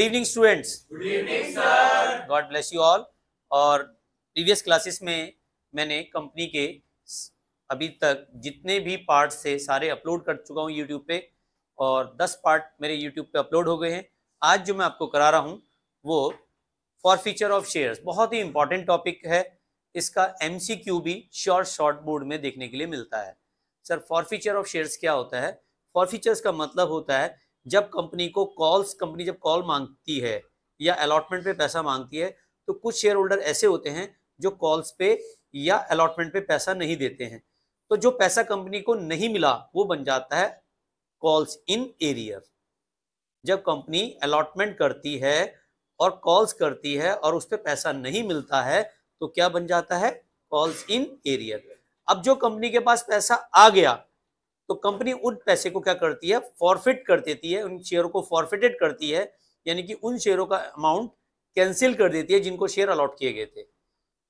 good evening students good evening sir God bless you all और previous classes में मैंने company के अभी तक जितने भी पार्ट से सारे अपलोड कर चुका हूँ यूट्यूब पे और 10 पार्ट मेरे यूट्यूब पे अपलोड हो गए हैं आज जो मैं आपको करा रहा हूँ वो फॉर फीचर ऑफ शेयर्स बहुत ही इंपॉर्टेंट टॉपिक है इसका एम भी शॉर्ट शॉर्ट बोर्ड में देखने के लिए मिलता है sir forfeiture of shares क्या होता है फॉर फीचर्स का मतलब होता है जब कंपनी को कॉल्स कंपनी जब कॉल मांगती है या अलॉटमेंट पे पैसा मांगती है तो कुछ शेयर होल्डर ऐसे होते हैं जो कॉल्स पे या अलॉटमेंट पे पैसा नहीं देते हैं तो जो पैसा कंपनी को नहीं मिला वो बन जाता है कॉल्स इन एरियर जब कंपनी अलॉटमेंट करती है और कॉल्स करती है और उस पर पैसा नहीं मिलता है तो क्या बन जाता है कॉल्स इन एरियर अब जो कंपनी के पास पैसा आ गया तो कंपनी उन पैसे को क्या करती है फॉरफिट कर देती है उन शेयरों को फॉरफिटेड करती है यानी कि उन शेयरों का अमाउंट कैंसिल कर देती है जिनको शेयर अलॉट किए गए थे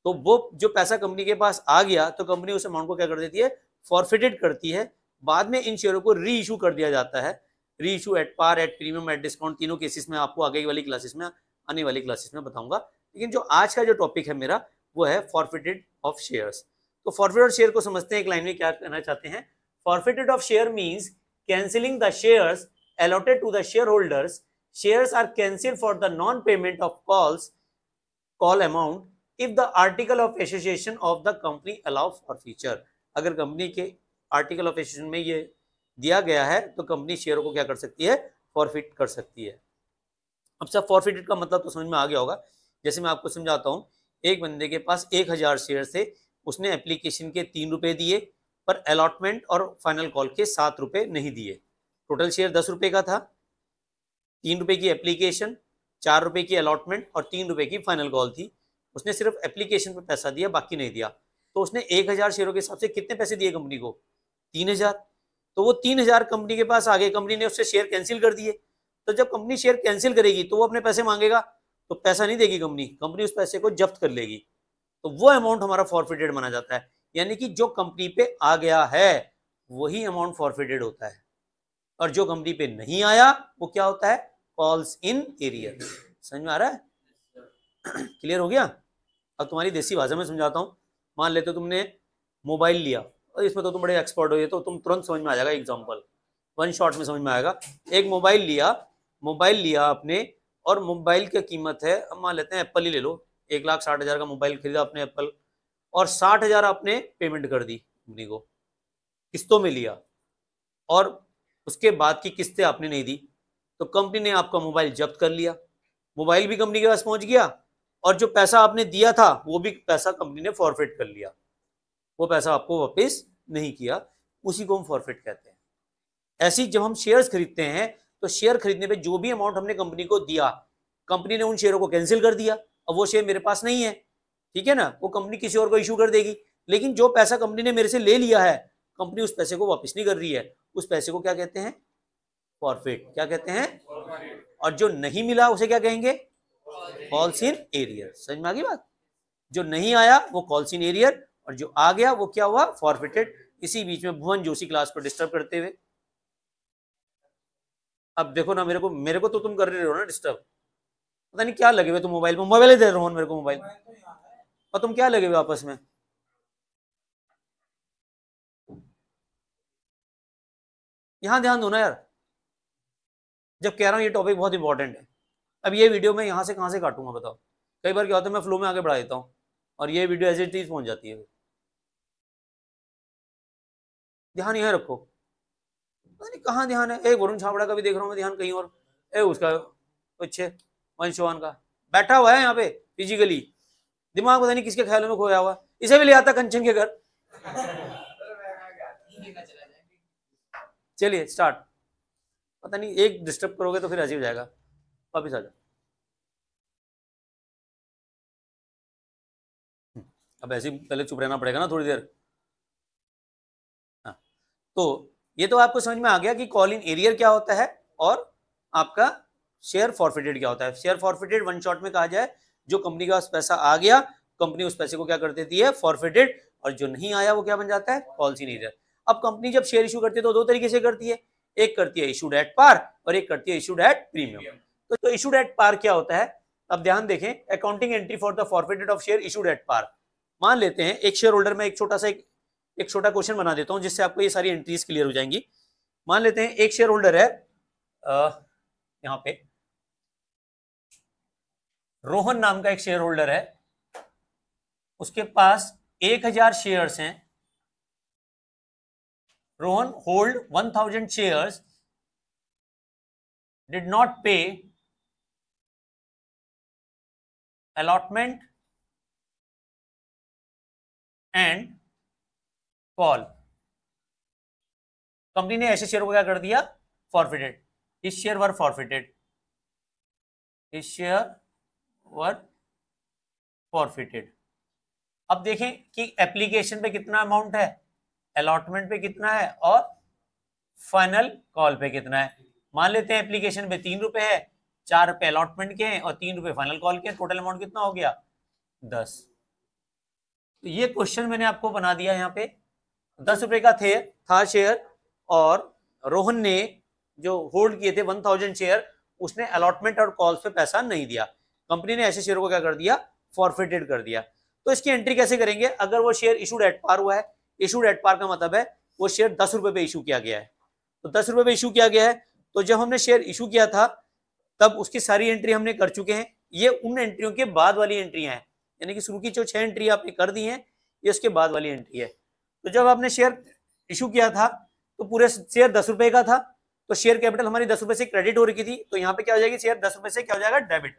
तो वो जो पैसा कंपनी के पास आ गया तो कंपनी उस अमाउंट को क्या कर देती है फॉरफिटेड करती है बाद में इन शेयरों को री इशू कर दिया जाता है reissue at par at premium at discount तीनों केसेस में आपको आगे वाली क्लासेस में आने वाली क्लासेस में बताऊंगा लेकिन जो आज का जो टॉपिक है मेरा वो है फॉरफिटेड ऑफ शेयर्स तो फॉरफिटेड शेयर को समझते हैं एक लाइन में क्या कहना चाहते हैं forfeited of share means cancelling the shares allotted to the shareholders shares are cancelled for the non payment of calls call amount if the article of association of the company allow for अगर agar company ke article of association mein ye diya gaya hai to company share ko kya kar sakti hai forfeit kar sakti hai ab sab forfeited ka matlab to samajh mein aa gaya hoga jaise main aapko samjhata hu ek bande ke paas 1000 shares the usne application ke 3 rupaye diye पर allotment और final call के सात रुपये नहीं दिए total share दस रुपये का था तीन रुपये की एप्लीकेशन चार रुपये की अलॉटमेंट और तीन रुपये की फाइनल कॉल थी उसने सिर्फ एप्लीकेशन पर पैसा दिया बाकी नहीं दिया तो उसने एक हज़ार शेयरों के हिसाब से कितने पैसे दिए कंपनी को तीन हज़ार तो वो तीन हज़ार कंपनी के पास आगे कंपनी ने उससे शेयर कैंसिल कर दिए तो जब कंपनी शेयर कैंसिल करेगी तो वो अपने पैसे मांगेगा तो पैसा नहीं देगी कंपनी कंपनी उस पैसे को जब्त कर लेगी तो वो अमाउंट हमारा फॉरफिटेड माना जाता है यानी कि जो कंपनी पे आ गया है वही अमाउंट फॉरफिटेड होता है और जो कंपनी पे नहीं आया वो क्या होता है कॉल्स इन एरियर समझ में आ रहा है क्लियर हो गया अब तुम्हारी देसी भाषा में समझाता हूँ मान लेते हो तुमने मोबाइल लिया और इसमें तो तुम बड़े एक्सपर्ट हो गए तो तुम तुरंत समझ में आ जाएगा एग्जाम्पल वन शॉट में समझ में आएगा एक मोबाइल लिया मोबाइल लिया आपने और मोबाइल की कीमत है अब मान लेते हैं एप्पल ही ले लो एक लाख साठ हज़ार का मोबाइल खरीदा अपने एप्पल और साठ हजार आपने पेमेंट कर दी कंपनी को किस्तों में लिया और उसके बाद की किस्तें आपने नहीं दी तो कंपनी ने आपका मोबाइल जब्त कर लिया मोबाइल भी कंपनी के पास पहुंच गया और जो पैसा आपने दिया था वो भी पैसा कंपनी ने फॉरफिट कर लिया वो पैसा आपको वापस नहीं किया उसी को हम फॉरफिट कहते हैं ऐसी जब हम शेयर्स खरीदते हैं तो शेयर खरीदने पे जो भी अमाउंट हमने कंपनी को दिया कंपनी ने उन शेयरों को कैंसिल कर दिया अब वो शेयर मेरे पास नहीं है ठीक है ना वो कंपनी किसी और को इशू कर देगी लेकिन जो पैसा कंपनी ने मेरे से ले लिया है कंपनी उस पैसे को वापस नहीं कर रही है उस पैसे को क्या कहते हैं फॉरफिट क्या कहते हैं और जो नहीं मिला उसे क्या कहेंगे कॉल्स एरियर समझ में आ गई बात जो नहीं आया वो कॉल्स एरियर और जो आ गया वो क्या हुआ फॉरफिटेड इसी बीच में भुवन जोशी क्लास को डिस्टर्ब करते हुए अब देखो ना मेरे को मेरे को तो तुम कर रहे हो ना डिस्टर्ब पता नहीं क्या लगे हुए तुम मोबाइल में मोबाइल ही दे रहे हो मेरे को मोबाइल और तुम क्या लगे हुए आपस में यहां ध्यान दो ना यार जब कह रहा हूं ये टॉपिक बहुत इंपॉर्टेंट है अब ये वीडियो मैं यहां से कहां से काटूंगा बताओ कई बार क्या होता है मैं फ्लो में आगे बढ़ा देता हूँ और ये वीडियो एज इट इज पहुंच जाती है ध्यान यहां रखो पता नहीं कहाँ ध्यान है ए वरुण छाबड़ा का भी देख रहा हूँ मैं ध्यान कहीं और ए उसका पीछे वंशवान का बैठा हुआ है यहाँ पे फिजिकली दिमाग पता नहीं किसके ख्यालों में खोया हुआ इसे भी ले आता कंचन के घर चलिए स्टार्ट पता नहीं एक डिस्टर्ब करोगे तो फिर अजीब जाएगा वापिस आ जाओ हम्म, अब ऐसे पहले चुप रहना पड़ेगा ना थोड़ी देर हाँ तो ये तो आपको समझ में आ गया कि कॉल इन एरियर क्या होता है और आपका शेयर फॉरफिटेड क्या होता है शेयर फॉरफिटेड वन शॉट में कहा जाए जो कंपनी के पास पैसा आ गया कंपनी उस पैसे को क्या कर देती है फॉरफिटेड और जो नहीं आया वो क्या बन जाता है पॉलिसी नहीं रहा अब कंपनी जब शेयर इशू करती है तो दो तरीके से करती है एक करती है इशूड एट पार और एक करती है इशूड एट प्रीमियम तो, तो इशूड एट पार क्या होता है अब ध्यान देखें accounting entry for the forfeited of share issued at par मान लेते हैं एक शेयर होल्डर में एक छोटा सा एक एक छोटा क्वेश्चन बना देता हूं जिससे आपको ये सारी एंट्रीज क्लियर हो जाएंगी मान लेते हैं एक शेयर होल्डर है यहाँ पे रोहन नाम का एक शेयर होल्डर है उसके पास एक हजार शेयर्स हैं Rohan hold one thousand shares did not pay allotment and call company ने ऐसे शेयर को क्या कर दिया फॉरफिटेड इस शेयर वर फॉरफिटेड इस शेयर वर फॉरफिटेड अब देखें कि एप्लीकेशन पे कितना अमाउंट है अलॉटमेंट पे कितना है और फाइनल कॉल पे कितना है मान लेते हैं एप्लीकेशन पे तीन रुपए है चार रुपए अलॉटमेंट के हैं और तीन रुपए फाइनल कॉल के टोटल अमाउंट कितना हो गया दस तो ये क्वेश्चन मैंने आपको बना दिया यहाँ पे दस रुपए का थे था शेयर और रोहन ने जो होल्ड किए थे वन थाउजेंड शेयर उसने अलॉटमेंट और कॉल्स पे पैसा नहीं दिया कंपनी ने ऐसे शेयर को क्या कर दिया फॉरफिटेड कर दिया तो इसकी एंट्री कैसे करेंगे अगर वो शेयर इशूड एट पार हुआ है इशूड एट पार का मतलब है वो शेयर दस रुपए पे इशू किया गया है तो दस रुपए पे इशू किया गया है तो जब हमने शेयर इशू किया था तब उसकी सारी एंट्री हमने कर चुके हैं ये उन एंट्रियों के बाद वाली एंट्रियां हैं यानी कि शुरू की जो छह एंट्री आपने कर दी है ये उसके बाद वाली एंट्री है तो जब आपने शेयर इशू किया था तो पूरे शेयर दस रुपए का था तो शेयर कैपिटल हमारी दस रुपए से क्रेडिट हो रही थी तो यहाँ पे क्या हो जाएगी शेयर दस रुपए से क्या हो जाएगा डेबिट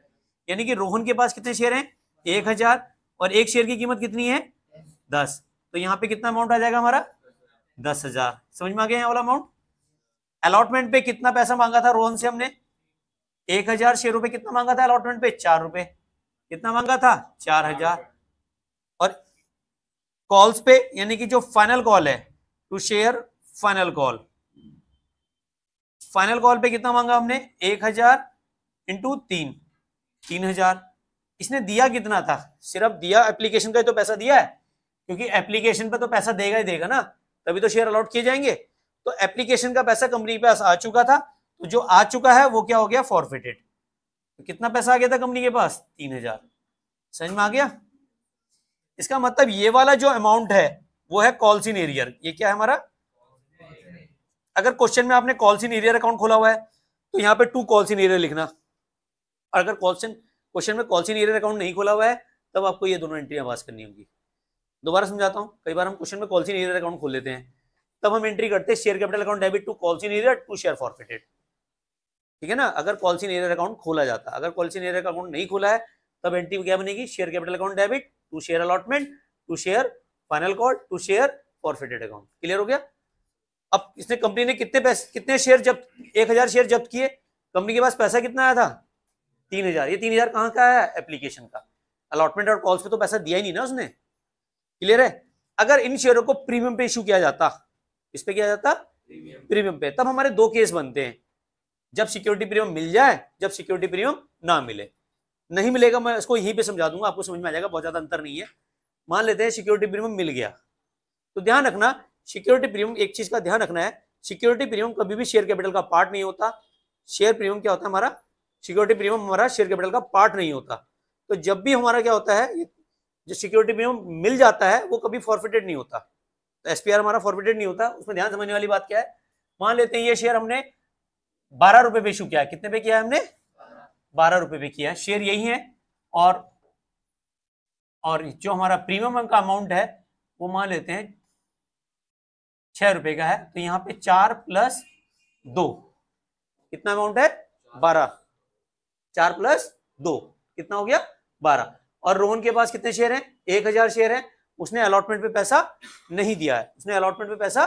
यानी कि रोहन के पास कितने शेयर हैं एक हजार और एक शेयर की कीमत कितनी है दस तो यहाँ पे कितना अमाउंट आ जाएगा हमारा दस हजार समझ में आ गया वाला अमाउंट अलॉटमेंट पे कितना पैसा मांगा था रोहन से हमने एक हजार शेयर रुपए कितना मांगा था अलॉटमेंट पे चार रुपए कितना मांगा था चार हजार और कॉल्स पे यानी कि जो फाइनल कॉल है to share final call final call पे कितना मांगा हमने एक हजार इंटू तीन तीन हजार इसने दिया कितना था सिर्फ दिया एप्लीकेशन का ही तो पैसा दिया है क्योंकि एप्लीकेशन पर तो पैसा देगा ही देगा ना तभी तो शेयर अलॉट किए जाएंगे तो एप्लीकेशन का पैसा कंपनी के पास आ चुका था तो जो आ चुका है वो क्या हो गया फॉरफिटेड तो कितना पैसा आ गया था कंपनी के पास तीन हजार समझ में आ गया इसका मतलब ये वाला जो अमाउंट है वो है कॉल्स इन एरियर ये क्या है हमारा अगर क्वेश्चन में आपने कॉल्स इन एरियर अकाउंट खोला हुआ है तो यहाँ पे टू कॉल्स इन एरियर लिखना और अगर कॉल्सन क्वेश्चन में कॉल्सिन एरियर अकाउंट नहीं खोला हुआ है तब आपको ये दोनों एंट्रियाँ पास करनी होंगी दोबारा समझाता हूँ कई बार हम क्वेश्चन में कॉल्सिन एरियर अकाउंट खोल लेते हैं तब हम एंट्री करते हैं share capital account debit to calls in arrear to share forfeited ठीक है ना अगर कॉल्सिन एरियर अकाउंट खोला जाता अगर कॉल्सिन एरियर अकाउंट नहीं खोला है तब एंट्री क्या बनेगी share capital account debit to share allotment to share final call to share forfeited account clear हो गया अब इसने कंपनी ने कितने पैसे कितने शेयर जब्त एक हजार शेयर जब्त किए कंपनी के पास पैसा कितना आया था तीन हजार ये तीन हजार कहाँ का है एप्लीकेशन का अलॉटमेंट और कॉल्स को तो पैसा दिया ही नहीं ना उसने क्लियर है अगर इन शेयरों को प्रीमियम पे इशू किया जाता इस पे किया जाता प्रीमियम प्रीमियम पे तब हमारे दो केस बनते हैं जब सिक्योरिटी प्रीमियम मिल जाए जब सिक्योरिटी प्रीमियम ना मिले नहीं मिलेगा मैं इसको यहीं पे समझा दूंगा आपको समझ में आ जाएगा बहुत ज्यादा अंतर नहीं है मान लेते हैं सिक्योरिटी प्रीमियम मिल गया तो ध्यान रखना सिक्योरिटी प्रीमियम एक चीज का ध्यान रखना है सिक्योरिटी प्रीमियम कभी भी शेयर कैपिटल का पार्ट नहीं होता शेयर प्रीमियम क्या होता है हमारा सिक्योरिटी प्रीमियम हमारा शेयर कैपिटल का पार्ट नहीं होता तो जब भी हमारा क्या होता है जो सिक्योरिटी प्रीमियम मिल जाता है वो कभी फॉरफिटेड नहीं होता तो एस हमारा फॉरफिटेड नहीं होता उसमें ध्यान समझने वाली बात क्या है मान लेते हैं ये शेयर हमने बारह रुपए पे इशू किया है कितने पे किया हमने बारह रुपए पे किया है शेयर यही है और और जो हमारा प्रीमियम का अमाउंट है वो मान लेते हैं छह रुपए का है तो यहाँ पे चार प्लस दो कितना अमाउंट है बारह चार प्लस दो कितना हो गया बारह और रोहन के पास कितने शेयर हैं एक हजार शेयर है उसने अलॉटमेंट पे पैसा नहीं दिया है उसने अलॉटमेंट पे पैसा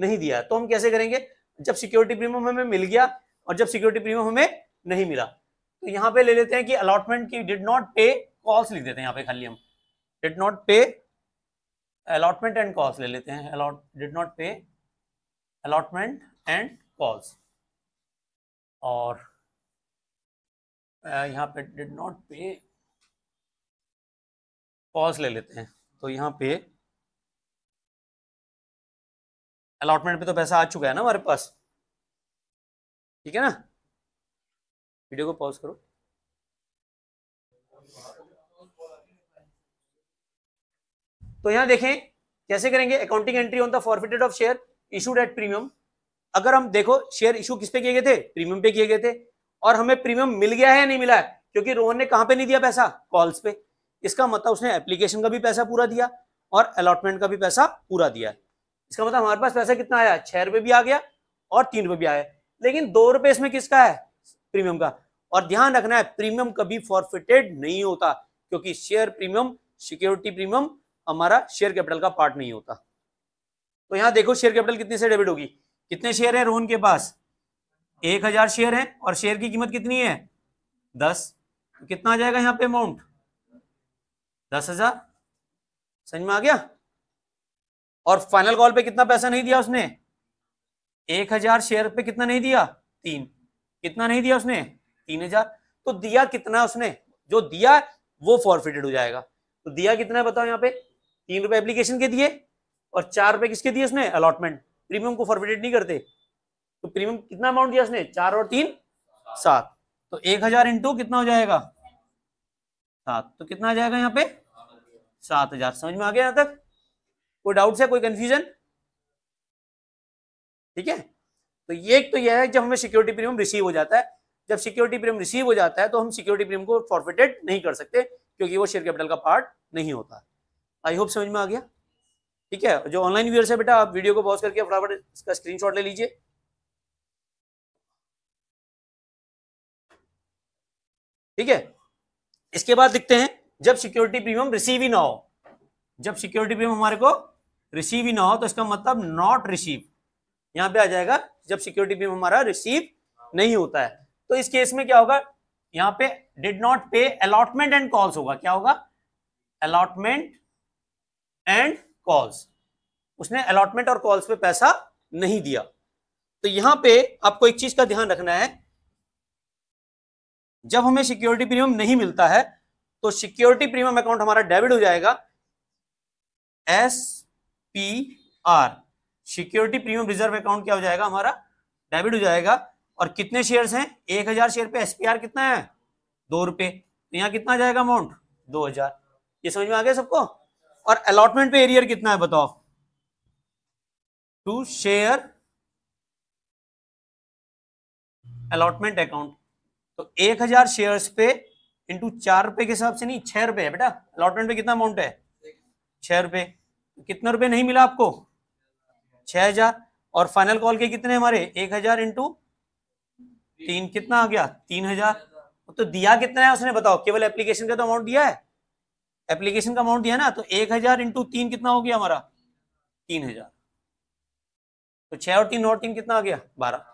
नहीं दिया है तो हम कैसे करेंगे जब सिक्योरिटी प्रीमियम हमें मिल गया और जब सिक्योरिटी प्रीमियम हमें नहीं मिला तो यहाँ पे ले लेते हैं कि अलॉटमेंट की डिड नॉट पे कॉल्स लिख देते हैं यहाँ पे खाली हम did not pay allotment and calls ले लेते हैं allot did not pay allotment and calls और यहाँ पे डिड नॉट पे पॉज ले लेते हैं तो यहाँ पे अलॉटमेंट पे तो पैसा आ चुका है ना हमारे पास ठीक है ना वीडियो को पॉज करो तो यहां देखें कैसे करेंगे accounting entry on the forfeited of share issued at premium अगर हम देखो शेयर इशू किस पे किए गए थे प्रीमियम पे किए गए थे और हमें प्रीमियम मिल गया है या नहीं मिला है क्योंकि रोहन ने कहां पे नहीं दिया पैसा कॉल्स पे इसका मतलब उसने एप्लीकेशन का भी पैसा पूरा दिया और अलॉटमेंट का भी पैसा पूरा दिया इसका मतलब हमारे पास पैसा कितना आया छह रुपए भी आ गया और तीन रुपए भी आया लेकिन दो रुपए इसमें किसका है प्रीमियम का और ध्यान रखना है प्रीमियम कभी फॉरफिटेड नहीं होता क्योंकि शेयर प्रीमियम सिक्योरिटी प्रीमियम हमारा शेयर कैपिटल का पार्ट नहीं होता तो यहां देखो शेयर कैपिटल कितने से डेबिट होगी कितने शेयर है रोहन के पास एक हजार शेयर है और शेयर की कीमत कितनी है दस तो कितना आ जाएगा यहाँ पे अमाउंट दस हजार समझ में आ गया और फाइनल कॉल पे कितना पैसा नहीं दिया उसने एक हजार शेयर पे कितना नहीं दिया तीन कितना नहीं दिया उसने तीन हजार तो दिया कितना उसने जो दिया वो फॉरफिटेड हो जाएगा तो दिया कितना है बताओ यहाँ पे तीन रुपए एप्लीकेशन के दिए और चार रुपए किसके दिए उसने अलॉटमेंट प्रीमियम को फॉरफिटेड नहीं करते तो प्रीमियम कितना अमाउंट दिया उसने चार और तीन सात तो एक हजार इंटू कितना हो जाएगा सात तो कितना आ जाएगा यहाँ पे सात हजार समझ में आ गया यहाँ तक कोई डाउट है कोई कंफ्यूजन ठीक है तो ये एक तो यह है जब हमें सिक्योरिटी प्रीमियम रिसीव हो जाता है जब सिक्योरिटी प्रीमियम रिसीव हो जाता है तो हम सिक्योरिटी प्रीमियम को फॉरफिटेड नहीं कर सकते क्योंकि वो शेयर कैपिटल का पार्ट नहीं होता आई होप समझ में आ गया ठीक है जो ऑनलाइन व्यूअर्स है बेटा आप वीडियो को पॉज करके फटाफट इसका स्क्रीनशॉट ले लीजिए ठीक है इसके बाद लिखते हैं जब सिक्योरिटी प्रीमियम रिसीव ही ना हो जब सिक्योरिटी प्रीमियम हमारे को रिसीव ही ना हो तो इसका मतलब नॉट रिसीव यहां पे आ जाएगा जब सिक्योरिटी प्रीमियम हमारा रिसीव नहीं होता है तो इस केस में क्या होगा यहां पे did not pay allotment and calls होगा क्या होगा अलॉटमेंट एंड कॉल्स उसने अलॉटमेंट और कॉल्स पे पैसा नहीं दिया तो यहां पे आपको एक चीज का ध्यान रखना है जब हमें सिक्योरिटी प्रीमियम नहीं मिलता है तो सिक्योरिटी प्रीमियम अकाउंट हमारा डेबिट हो जाएगा S P R security premium reserve account क्या हो जाएगा हमारा डेबिट हो जाएगा और कितने शेयर हैं एक हजार शेयर पे एसपीआर कितना है दो रुपए तो यहाँ कितना जाएगा अमाउंट दो हजार ये समझ में आ गया सबको और अलॉटमेंट पे एरियर कितना है बताओ टू शेयर अलॉटमेंट अकाउंट तो एक हजार शेयर पे इंटू चार रुपए के हिसाब से नहीं छह रुपए है बेटा अलॉटमेंट पे कितना अमाउंट है छह रुपए कितना रुपए नहीं मिला आपको छह हजार और फाइनल कॉल के कितने हमारे एक हजार इंटू तीन कितना आ गया तीन हजार तो दिया कितना है उसने बताओ केवल एप्लीकेशन का तो अमाउंट दिया है एप्लीकेशन का अमाउंट दिया ना तो एक हजार इंटू तीन कितना हो गया हमारा तीन हजार तो छह और तीन और तीन कितना आ गया बारह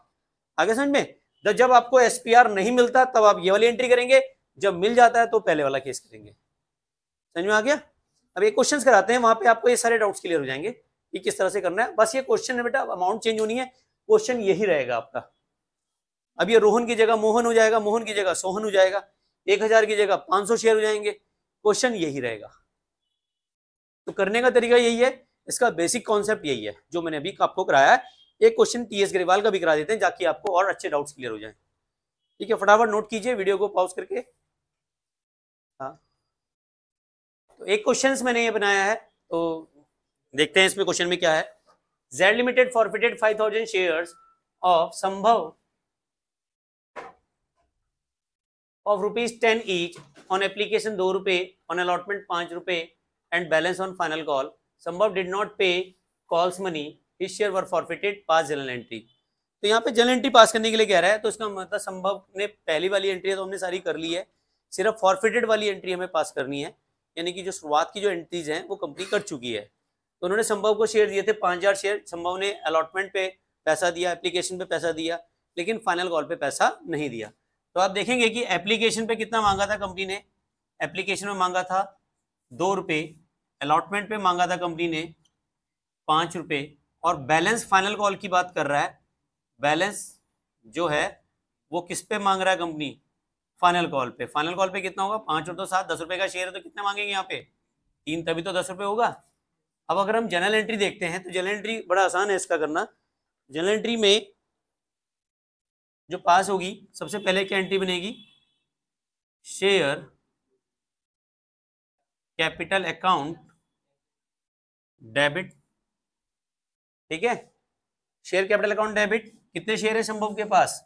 आ गया समझ में जब जब आपको एसपीआर नहीं मिलता तब आप ये वाली एंट्री करेंगे जब मिल जाता है तो पहले वाला केस करेंगे समझ में आ गया अब ये क्वेश्चंस कराते हैं वहां पे आपको ये सारे डाउट्स क्लियर हो जाएंगे कि किस तरह से करना है बस ये क्वेश्चन है बेटा अमाउंट चेंज होनी है क्वेश्चन यही रहेगा आपका अब ये रोहन की जगह मोहन हो जाएगा मोहन की जगह सोहन हो जाएगा एक हजार की जगह पांच सौ शेयर हो जाएंगे क्वेश्चन यही रहेगा तो करने का तरीका यही है इसका बेसिक कॉन्सेप्ट यही है जो मैंने अभी आपको कराया है एक क्वेश्चन टी एस ग्रेवाल का भी करा देते हैं ताकि आपको और अच्छे डाउट्स क्लियर हो जाए ठीक है फटाफट नोट कीजिए वीडियो को पॉज करके हाँ तो एक क्वेश्चन मैंने ये बनाया है तो देखते हैं इसमें क्वेश्चन में क्या है Z limited forfeited five thousand share of Sambhav of rupees ten each on application दो रुपए ऑन अलॉटमेंट पांच रुपए and balance on final call Sambhav did not pay calls money is share were forfeited pass journal entry तो यहाँ पे general entry पास करने के लिए कह रहा है तो इसका मतलब संभव ने पहली वाली एंट्री है तो हमने सारी कर ली है सिर्फ फॉरफिटेड वाली एंट्री हमें पास करनी है यानी कि जो शुरुआत की जो एंट्रीज हैं वो कंपनी कर चुकी है तो उन्होंने संभव को शेयर दिए थे पाँच हज़ार शेयर संभव ने अलॉटमेंट पे पैसा दिया एप्लीकेशन पे पैसा दिया लेकिन फाइनल कॉल पे पैसा नहीं दिया तो आप देखेंगे कि एप्लीकेशन पे कितना मांगा था कंपनी ने एप्लीकेशन में मांगा था दो रुपये अलॉटमेंट पे मांगा था कंपनी ने पाँच रुपये और बैलेंस फाइनल कॉल की बात कर रहा है बैलेंस जो है वो किस पे मांग रहा है कंपनी फाइनल कॉल पे फाइनल कॉल पे कितना होगा पांच और दो तो सात दस रुपए का शेयर है तो कितने मांगेंगे यहाँ पे तीन तभी तो दस रुपए होगा अब अगर हम जनरल एंट्री देखते हैं तो जनरल एंट्री बड़ा आसान है इसका करना जनरल एंट्री में जो पास होगी सबसे पहले क्या एंट्री बनेगी शेयर कैपिटल अकाउंट डेबिट ठीक है शेयर कैपिटल अकाउंट डेबिट कितने शेयर है संभव के पास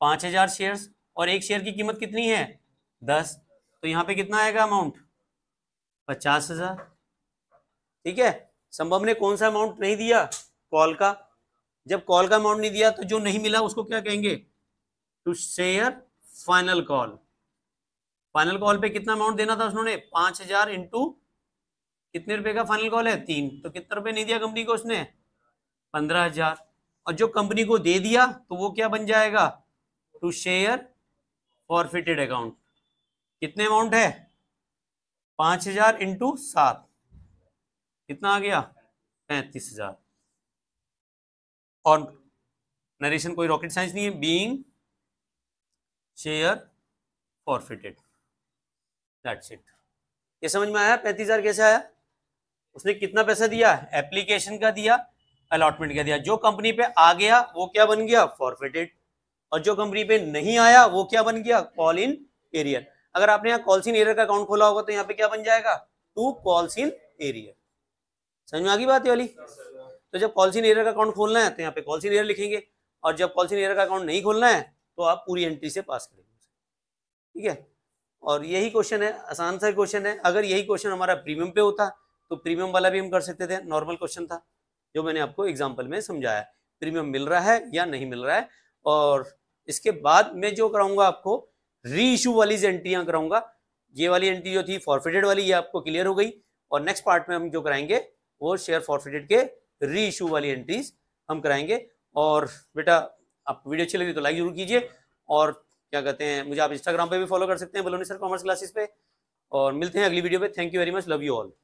पांच हजार शेयर और एक शेयर की कीमत कितनी है दस तो यहाँ पे कितना आएगा अमाउंट पचास हजार ठीक है संभव ने कौन सा अमाउंट नहीं दिया कॉल का जब कॉल का अमाउंट नहीं दिया तो जो नहीं मिला उसको क्या कहेंगे to share final call final call पे कितना अमाउंट देना था उसने पांच हजार इंटू कितने रुपए का फाइनल कॉल है तीन तो कितने रुपए नहीं दिया कंपनी को उसने पंद्रह हजार और जो कंपनी को दे दिया तो वो क्या बन जाएगा टू शेयर फॉरफिटेड अकाउंट कितने अमाउंट है पांच हजार इंटू सात कितना आ गया पैंतीस हजार और नरेशन कोई रॉकेट साइंस नहीं है being share forfeited that's it ये समझ में आया पैंतीस हजार कैसे आया उसने कितना पैसा दिया एप्लीकेशन का दिया अलॉटमेंट कर दिया जो कंपनी पे आ गया वो क्या बन गया फॉरफिटेड और जो कंपनी पे नहीं आया वो क्या बन गया कॉल इन एरियर अगर आपने यहाँ कॉल्स इन एरियर का अकाउंट खोला होगा तो यहाँ पे क्या बन जाएगा टू कॉल्स इन एरियर समझ में आ गई बात है वाली तो जब कॉल्स इन एरियर का अकाउंट खोलना है तो यहाँ पे कॉल्स इन एरियर लिखेंगे और जब कॉल्स इन एरियर का अकाउंट नहीं खोलना है तो आप पूरी एंट्री से पास करेंगे ठीक है और यही क्वेश्चन है आसान सा क्वेश्चन है अगर यही क्वेश्चन हमारा प्रीमियम पे होता तो प्रीमियम वाला भी हम कर सकते थे नॉर्मल क्वेश्चन था जो मैंने आपको एग्जाम्पल में समझाया प्रीमियम मिल रहा है या नहीं मिल रहा है और इसके बाद मैं जो कराऊंगा आपको री इशू वाली एंट्रियां कराऊंगा ये वाली एंट्री जो थी फॉरफिटेड वाली ये आपको क्लियर हो गई और नेक्स्ट पार्ट में हम जो कराएंगे वो शेयर फॉरफिटेड के री इशू वाली एंट्रीज हम कराएंगे और बेटा आप वीडियो अच्छी लगी तो लाइक जरूर कीजिए और क्या कहते हैं मुझे आप इंस्टाग्राम पे भी फॉलो कर सकते हैं बलोनी सर कॉमर्स क्लासेस पे और मिलते हैं अगली वीडियो पे thank you very much love you all